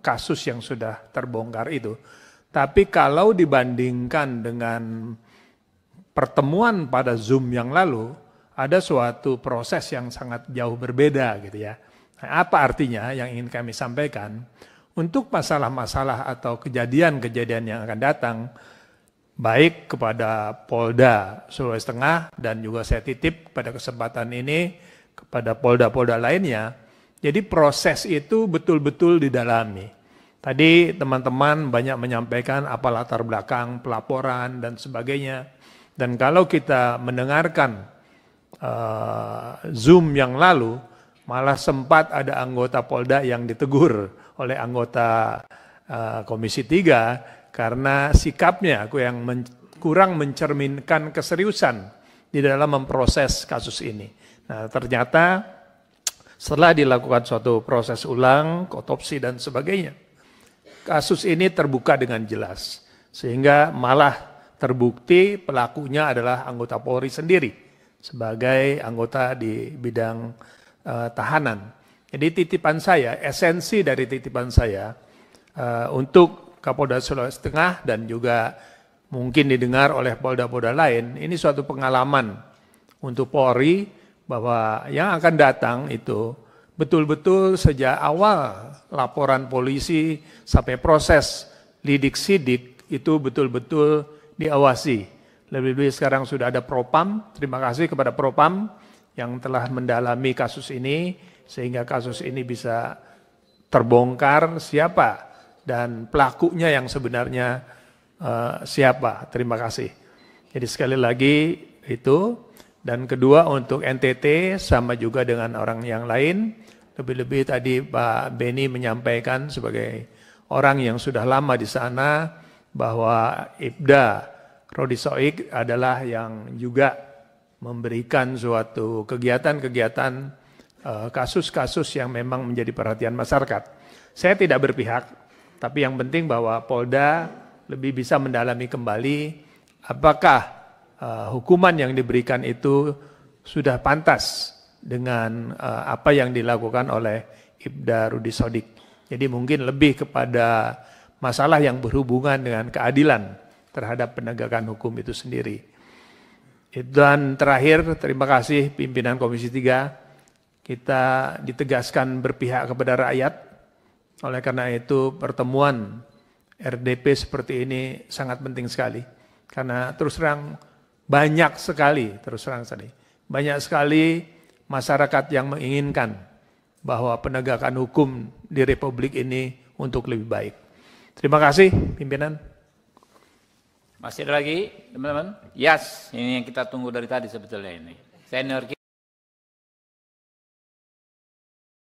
kasus yang sudah terbongkar itu. Tapi kalau dibandingkan dengan pertemuan pada Zoom yang lalu, ada suatu proses yang sangat jauh berbeda gitu ya. Nah, apa artinya yang ingin kami sampaikan? Untuk masalah-masalah atau kejadian-kejadian yang akan datang, baik kepada Polda Sulawesi Tengah dan juga saya titip pada kesempatan ini kepada Polda-Polda lainnya, jadi proses itu betul-betul didalami. Tadi teman-teman banyak menyampaikan apa latar belakang, pelaporan, dan sebagainya. Dan kalau kita mendengarkan uh, Zoom yang lalu, malah sempat ada anggota Polda yang ditegur oleh anggota uh, Komisi 3 karena sikapnya aku yang men kurang mencerminkan keseriusan di dalam memproses kasus ini. Nah, ternyata setelah dilakukan suatu proses ulang, otopsi dan sebagainya, kasus ini terbuka dengan jelas. Sehingga malah terbukti pelakunya adalah anggota Polri sendiri sebagai anggota di bidang uh, tahanan. Jadi titipan saya, esensi dari titipan saya uh, untuk Kapolda Sulawesi Tengah dan juga mungkin didengar oleh polda-polda lain, ini suatu pengalaman untuk Polri bahwa yang akan datang itu betul-betul sejak awal laporan polisi sampai proses lidik-sidik itu betul-betul diawasi. Lebih-lebih sekarang sudah ada Propam, terima kasih kepada Propam yang telah mendalami kasus ini sehingga kasus ini bisa terbongkar siapa dan pelakunya yang sebenarnya uh, siapa. Terima kasih. Jadi sekali lagi itu dan kedua untuk NTT sama juga dengan orang yang lain. Lebih-lebih tadi Pak Beni menyampaikan sebagai orang yang sudah lama di sana bahwa Ibda Rodi Soik adalah yang juga memberikan suatu kegiatan-kegiatan eh, kasus-kasus yang memang menjadi perhatian masyarakat. Saya tidak berpihak, tapi yang penting bahwa Polda lebih bisa mendalami kembali apakah Eh, hukuman yang diberikan itu sudah pantas dengan uh, apa yang dilakukan oleh Ibda Rudi Sodik. Jadi mungkin lebih kepada masalah yang berhubungan dengan keadilan terhadap penegakan hukum itu sendiri. Dan terakhir, terima kasih pimpinan Komisi 3. Kita ditegaskan berpihak kepada rakyat. Oleh karena itu pertemuan RDP seperti ini sangat penting sekali. Karena terus terang banyak sekali, terus terang tadi, banyak sekali masyarakat yang menginginkan bahwa penegakan hukum di Republik ini untuk lebih baik. Terima kasih, pimpinan. Masih ada lagi, teman-teman? Yes, ini yang kita tunggu dari tadi sebetulnya ini. Senior kita.